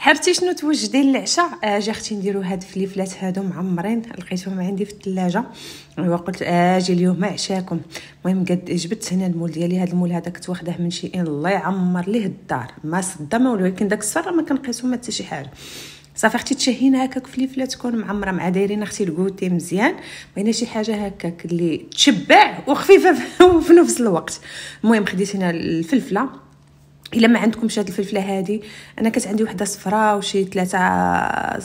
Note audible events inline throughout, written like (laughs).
حبتي شنو توجدي للعشاء اجي آه، اختي نديرو هاد الفليفلات هادو معمرين لقيتهم عندي في الثلاجه ايوا قلت اجي آه، اليوم عشاكم المهم قد جبت هنا المول ديالي هاد المول هذا كنت واخداه من شي ان الله يعمر ليه الدار ما صدم ولكن داك السر ما كنقيسو ما حتى شي حاجه صافي اختي تشهينا هكاك فليفله تكون معمره مع دايرين اختي الكوتي مزيان بغينا شي حاجه هكاك اللي تشبع وخفيفه (laughs) في نفس الوقت المهم خديت هنا الفلفله الا ما عندكمش هاد الفلفله هادي انا كانت عندي وحده صفراء وشي ثلاثه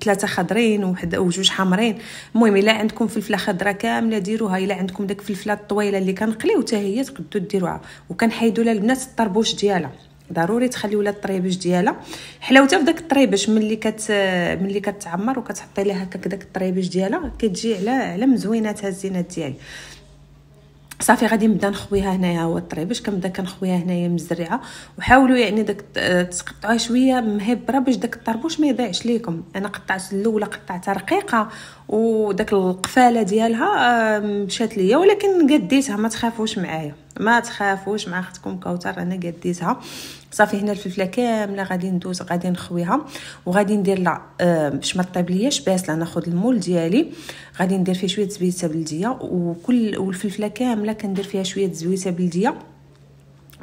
ثلاثه خضرين وواحد وجوج حمرين المهم الا عندكم فلفله خضراء كامله ديروها الا عندكم داك الفلفله الطويله اللي كنقليو حتى هي تقدو ديروها وكنحيدو لها البنات الطربوش ديالها ضروري تخليو لها الطريبش ديالها حلاوتها في داك الطريبش ملي كت ملي كتعمر وكتحطي لها هكاك داك الطريبش ديالها كتجي على على مزوينات الزينات ديالي صافي غادي نبدا نخويها هنايا هو الطري باش كنبدا كنخويها هنايا مزرعه وحاولوا يعني داك تقطعوها شويه مهبره باش داك الطربوش ما يضيعش ليكم انا قطعت الاولى قطعتها رقيقه وداك القفاله ديالها مشات ليا ولكن قديتها ما تخافوش معايا ما تخافوش مع اختكم كوثر انا قديتها صافي هنا الفلفله كامله غادي ندوز غادي نخويها وغادي ندير لا آه، باش ما طيب ليش باسله ناخذ المول ديالي غادي ندير فيه شويه زبيده بلديه وكل والفلفله كامله كندير فيها شويه زويته بلديه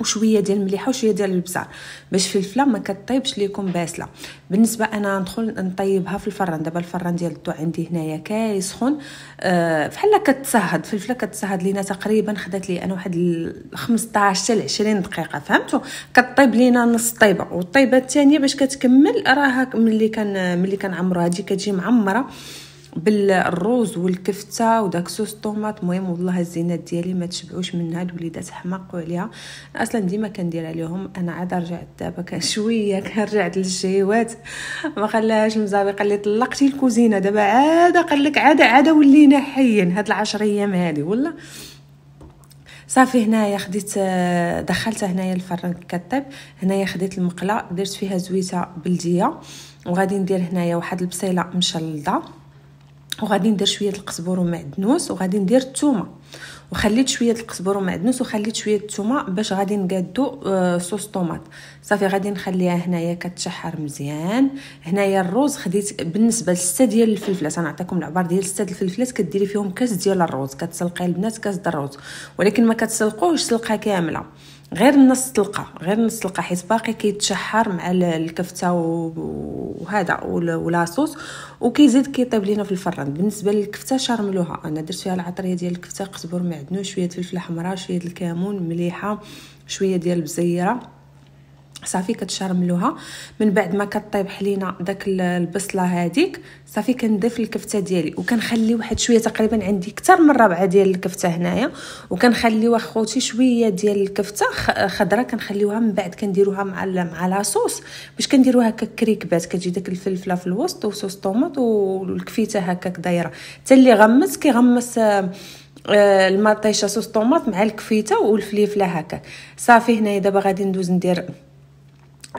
وشويه ديال المليحه وشويه ديال البزار باش فلفله ما كطيبش ليكم باسله بالنسبه انا ندخل نطيبها في الفران دابا الفران ديال الضو عندي هنايا كاي أه بحال كتسهد فلفله كتسهد لينا تقريبا خدات لي انا واحد 15 حتى 20 دقيقه فهمتوا كطيب لينا نص طيبه والطيبه الثانيه باش كتكمل راها ملي كان ملي كنعمرو هذه كتجي معمره بالروز والكفته وداك صوص طوماط المهم والله الزينات ديالي ما تشبعوش منها الوليدات حماقوا عليها اصلا ديما كندير عليهم انا عاد رجعت دابا شويه (laughs) رجعت للجيوات ما خلاهاش المزابقه اللي طلقتي الكوزينه دابا عاد قال لك عاد عاد ولينا حيين هاد العشر ايام هادي والله صافي هنايا خديت آه، دخلت هنايا الفرن كطيب هنايا خديت المقله درت فيها زويته بلديه وغادي ندير هنايا واحد البصيله مشلضه وغادي ندير شويه القزبر ومعدنوس وغادي ندير الثومه وخليت شويه القزبر ومعدنوس وخليت شويه الثومه باش غادي نقادو آه صوص طوماط صافي غادي نخليها هنايا كتشحر مزيان هنايا الروز خديت بالنسبه لسته ديال الفلفلات انا نعطيكم العبار ديال سته الفلفلات كديري فيهم كاس ديال الروز كتسلقي البنات كاس د الروز ولكن ما كتسلقوهش سلقه كامله غير نص تلقى غير نص تلقى حيت باقي كيتشحر مع الكفته وهذا ولاصوص وكيزيد كيطيب لينا في الفران بالنسبه للكفته شارملوها انا درت فيها العطريه ديال الكفته قزبر معدنوس شويه فلفله حمراء شويه الكمون مليحه شويه ديال البزيره صافي كتشرملوها من بعد ما كطيب حلينا داك البصله هذيك صافي كنضيف الكفته ديالي وكنخلي واحد شويه تقريبا عندي اكثر من ربعه ديال الكفته هنايا وكنخليو خوتي شويه ديال الكفته خضره كنخليوها من بعد كنديروها مع مع لاصوص باش كنديروها هكا كريكبات كتجي داك الفلفله في الوسط وصوص طوماط والكفته هكاك دايره حتى اللي غمس كيغمس آه، آه، المطيشه صوص طوماط مع الكفيته والفليفله هكاك صافي هنايا دابا غادي ندوز ندير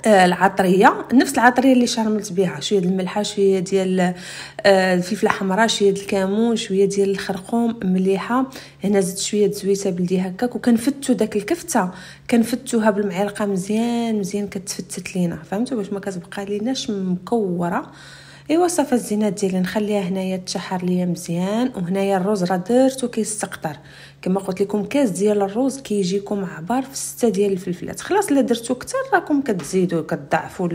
آه، العطريه نفس العطريه اللي شرملت بها شويه الملحه شويه ديال آه، الفلفله حمراء شويه الكمون شويه ديال الخرقوم مليحه هنا زدت شويه زويته بلدي هكاك وكنفتو داك الكفته كنفتوها بالمعلقه مزيان مزيان كتفتت لينا فهمتوا باش ما كتبقى ليناش مكوره ايوا صافا الزينات ديالي نخليها هنايا تشحر ليا مزيان وهنايا الروز راه درتو كيستقطر كما قلت لكم كاس ديال الروز كيجيكم عبار في سته ديال الفلفلات خلاص الا درتو كتر راكم كتزيدوا كتضعفوا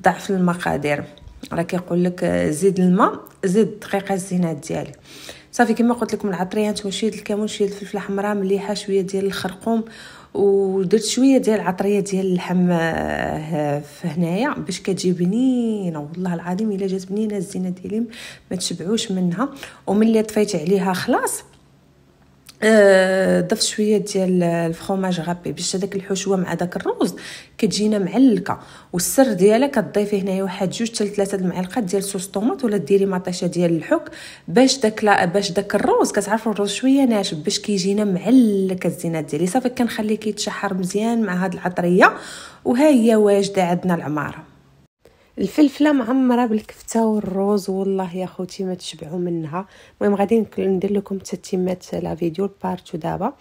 ضعف المقادير راه كيقول لك زيد الماء زيد الدقيقه الزينات ديالي صافي كما قلت لكم العطريات شويه الكمون شويه الفلفله حمراء مليحه شويه ديال الخرقوم ودرت شويه ديال العطريه ديال اللحم آه، هنايا باش كتجي بنينه والله العظيم الا جات بنينه الزينه ديالي ما تشبعوش منها وملي طفيت عليها خلاص آه، ضفت شويه ديال الفرماج غابي باش هذاك الحشوه مع داك الروز كتجينا معلكه والسر ديالها كتضيفي هنايا واحد جوج حتى ثلاثه المعالق ديال صوص طوماط ولا ديري مطيشه ديال الحك باش داك باش داك الروز كتعرفوا الروز شويه ناشف باش كيجينا معلك الزينات ديالي صافي كنخليه كيتشحر مزيان مع هاد العطريه وها هي واجده عندنا العماره الفلفله معمره بالكفته والروز والله يا خوتي ما تشبعوا منها المهم غادي ندير لكم تتمات لا فيديو بارتو دابا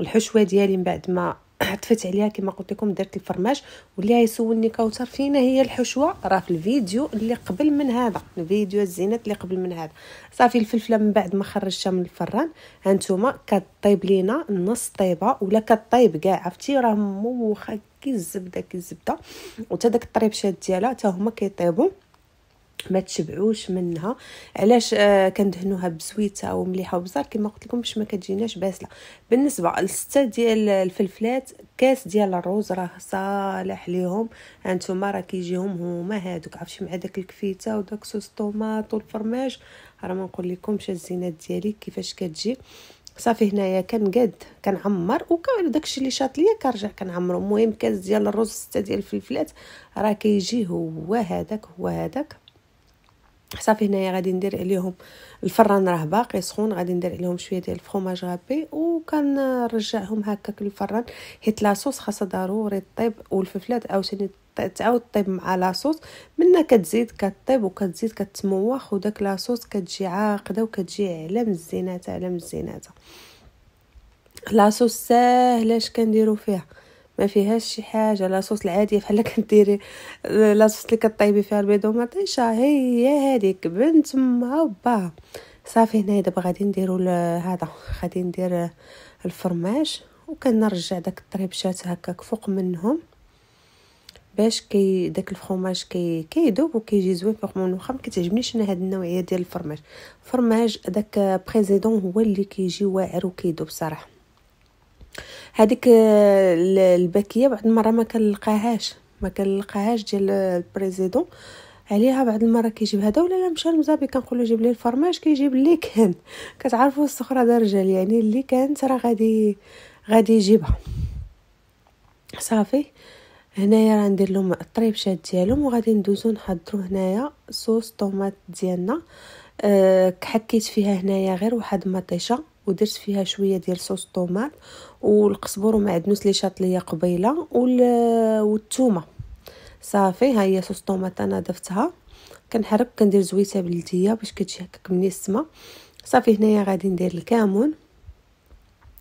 الحشوه ديالي من بعد ما عطفت عليها كما قلت لكم درت الفرماج واللي غيسولني كوثر فينا هي الحشوه راه في الفيديو اللي قبل من هذا الفيديو الزينات اللي قبل من هذا صافي الفلفله من بعد ما خرجتها من الفران هانتوما كطيب لينا نص طيبه ولا كطيب كاع عرفتي راه موخه كي الزبده كي الزبده وتا داك الطريبشات ديالها تا هما كيطيبوا ما تشبعوش منها علاش آه كندهنوها بزويته او مليحه وبزار كما قلت لكم باش ما كتجيناش باسله بالنسبه لسته ديال الفلفلات كاس ديال الروز راه صالح ليهم هانتوما راه كيجيهم هما هادوك عرفتي مع داك الكفيته وداك صوص الطوماط والفرماج راه ما نقول لكمش الزينات ديالي كيفاش كتجي صافي هنايا كنقاد كنعمر داكشي اللي شاط ليا كنرجع كنعمرو المهم كاس ديال الرز سته ديال الفلفلات راه كيجي هو هذاك هو هذاك صافي هنايا غادي ندير عليهم الفران راه باقي سخون غادي ندير عليهم شويه ديال الفرماج غابي وكنرجعهم هكاك للفران حيت لاصوص خاصها ضروري طيب والفلفلات عاوتاني تعاود طيب مع لاصوص منا كتزيد كطيب وكتزيد كتموخ وداك لاصوص كتجي عاقده وكتجي على الزينات على الزينات لاصوص ساهله اش كنديروا فيها ما فيهاش شي حاجه لا صوص العاديه بحال كديري لا صوص اللي كطيبي فيها البيض ومطيشه هي هذيك بنت ما وباها صافي هنايا دابا غادي نديرو هذا غادي ندير الفرماج وكنرجع داك الطريبشات هكاك فوق منهم باش كي داك الفرماج كي كيذوب وكيجي زوين فوق من الوخا ما كتعجبنيش انا هاد النوعيه ديال الفرماج فرماج داك بريزيدون هو اللي كيجي واعر وكيذوب صراحه هذيك آه، الباكيه بعض المره ما كنلقاهاش ما كنلقاهاش ديال البريزيدون عليها بعض المره كيجيب هذا ولا لا مشى لمزابي كنقول له جيب لي الفرماج كيجيب اللي كان (laughs) كتعرفوا السخره دار رجال يعني اللي كانت راه غادي غادي يجيبها صافي هنايا راه ندير لهم الطريبشات ديالهم وغادي ندوزو نحضرو هنايا صوص طوماط ديالنا أه حكيت فيها هنايا غير واحد مطيشه ودرت فيها شويه ديال صوص الطوماط والقزبر ومعدنوس اللي شاط ليا قبيله والثومه صافي ها هي صوص الطوماط انا ضفتها كنحرك كندير زويته بلديه باش كتجي هكاك مني السما صافي هنايا غادي ندير الكامون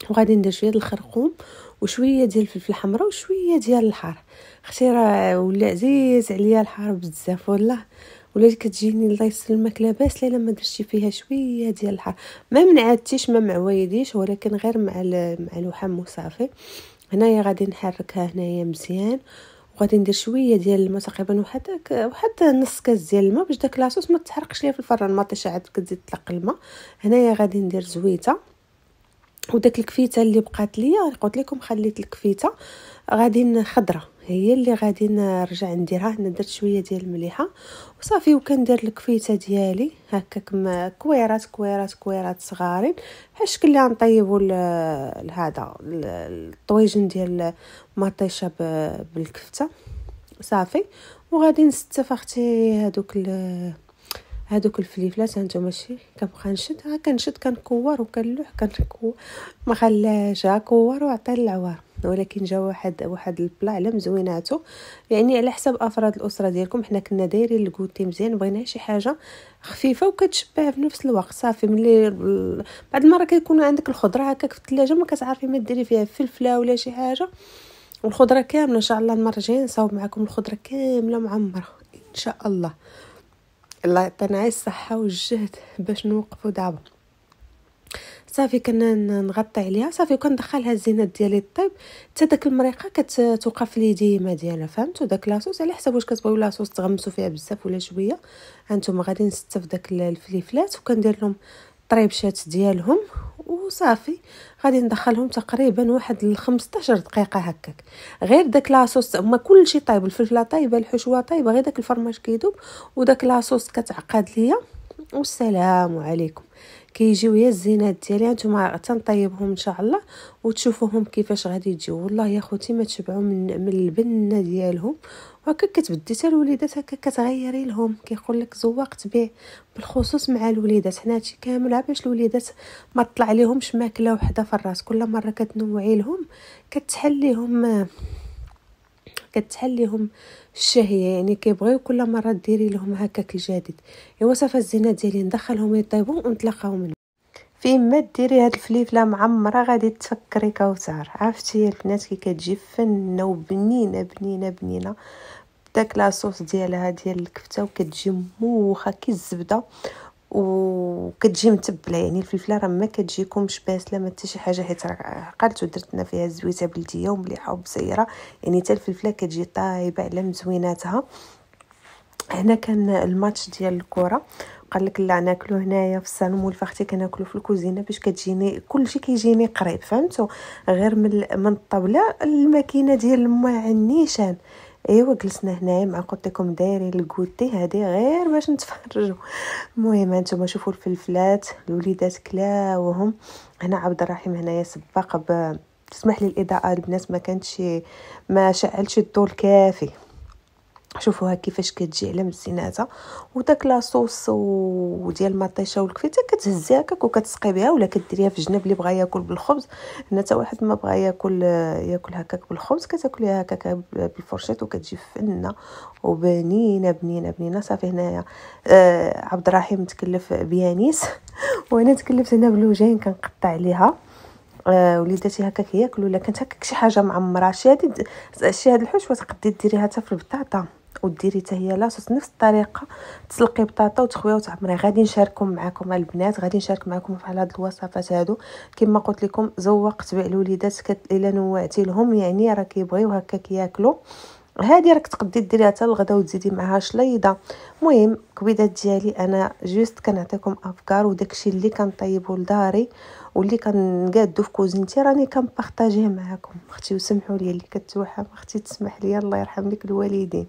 وغادي ندير شويه ديال الخرقوم وشويه ديال الفلفل الحمراء وشويه ديال الحار اختي راه ولا عزيز عليا الحار بزاف والله ولات كتجيني الله يسلمك لاباس ليله ما درتي فيها شويه ديال الحر ما منعدتيش ما معويديش ولكن غير مع مع الوحم وصافي هنايا غادي نحركها هنايا مزيان وغادي ندير شويه ديال الماء تقريبا واحد واحد نص كاس ديال الماء باش داك لاصوص ما تحرقش ليا في الفران ما طيش عاد كتزيد تلق الماء هنايا غادي ندير زويته وداك الكفيته اللي بقات ليا قلت لكم خليت الكفيته غادي خضره هي اللي غادي نرجع نديرها هنا درت شويه ديال المليحه وصافي وكندير الكفيته ديالي كما كويرات كويرات كويرات صغارين بحال الشكل اللي غنطيبوا لهذا الطويجن ديال مطيشه بالكفته صافي وغادي نستف اختي هذوك هادوك الفليفلات هانتوما شي كنبقى نشد ها كنشد كنكور وكنلوح كنكو ما خلاش ها كور وعطي العوار ولكن جا واحد واحد البلا على مزويناتو يعني على حسب افراد الاسره ديالكم حنا كنا دايرين الكوتي مزيان بغينا شي حاجه خفيفه وكتشبع في نفس الوقت صافي ملي بعض المره كيكون عندك الخضره هكاك في الثلاجه ما كتعرفي ما ديري فيها فلفله ولا شي حاجه والخضره كامله ان شاء الله المره الجايه نصاوب معكم الخضره كامله معمره ان شاء الله الله يعطينا الصحه والجهد باش نوقفوا دابا صافي نغطي عليها صافي كندخلها الزينات ديالي الطيب حتى داك المريقه كتوقف لي ديما ديالها فهمتوا داك لاصوص على حساب واش كتبغيو لاصوص تغمسوا فيها بزاف ولا شويه هانتوما غادي نستف داك الفليفلات وكندير لهم طريبشات ديالهم وصافي غادي ندخلهم تقريبا واحد ل 15 دقيقه هكاك غير داك لاصوص ما كلشي طايب الفلفله طايبه الحشوه طايبه غير داك الفرماج كيذوب وداك لاصوص كتعقد ليا والسلام عليكم كيجيو يا الزينات ديالي نتوما تنطيبهم ان شاء الله وتشوفوهم كيفاش غادي يجيو والله يا خوتي ما تشبعوا من, من البنه ديالهم هكا كتبدي حتى الوليدات هكا كتغيري لهم كيقول لك زوقت به بالخصوص مع الوليدات حنا هادشي كامل عا باش الوليدات ما طلع لهمش ماكله وحده في الراس كل مره كتنوعي لهم كتحل كتحليهم كتحل لهم الشهيه يعني كيبغيو كل مره ديري لهم هكاك الجديد ايوا صافا الزينه ديالي ندخلهم يطيبوا ونتلاقاو من فين ما ديري هاد الفليفله معمره غادي تفكري كوثر عرفتي البنات كي كتجي فنه وبنينه بنينه بنينه داك لاصوص ديالها ديال الكفته وكتجي موخه كي الزبده وكتجي متبله يعني الفلفله راه ما كتجيكمش باسله ما حتى شي حاجه حيت عقلت ودرت لنا فيها الزويته بلديه ومليحه وبزيره يعني حتى الفلفله كتجي طايبه على مزويناتها هنا كان الماتش ديال الكره قال لك لا ناكلو هنايا في الصالون والفختي كناكلو في الكوزينه باش كتجيني كلشي كيجيني قريب فهمتوا غير من من الطاوله الماكينه ديال الماعن نيشان ايوا جلسنا هنايا مع قلتلكم دايرين الكوتي هادي غير باش نتفرجوا المهم هانتوما شوفوا الفلفلات الوليدات كلاوهم هنا عبد الرحيم هنايا سباق تسمح لي الاضاءه البنات ما كانتش ما شعلتش الضوء الكافي شوفوها كيفاش كتجي على مزيناتها وداك لاصوص ديال المطيشه والكفته كتهزي هكاك وكتسقي بها ولا كديريها في جنب اللي بغا ياكل بالخبز هنا حتى واحد ما بغا ياكل ياكل هكاك بالخبز كتاكليها هكاك بالفرشيط وكتجي فنه وبنينه بنينه بنينه صافي هنايا آه عبد الرحيم تكلف بيانيس (laughs) وانا تكلفت هنا بلوجين كنقطع عليها آه وليداتي هكاك ياكلوا الا كانت هكاك شي حاجه معمره شي هاد شي هاد الحشوه تقدي ديريها حتى في البطاطا وديري حتى هي لاصوص نفس الطريقه تسلقي بطاطا وتخويها وتعمريها غادي نشارككم معكم البنات غادي نشارك معكم في هاد الوصفات هادو كما قلت لكم زوقت بع الوليدات كت... الا نوعتي لهم يعني راه كيبغيو هكا كياكلوا هادي راك تقدي ديريها حتى الغدا وتزيدي معها شليضه مهم كبيدات ديالي انا جوست كنعطيكم افكار وداكشي اللي كنطيبو لداري واللي كنقادو في كوزينتي راني كنبارطاجيه معاكم اختي وسمحوا لي اللي كتوحم اختي تسمح لي الله يرحم لك الوالدين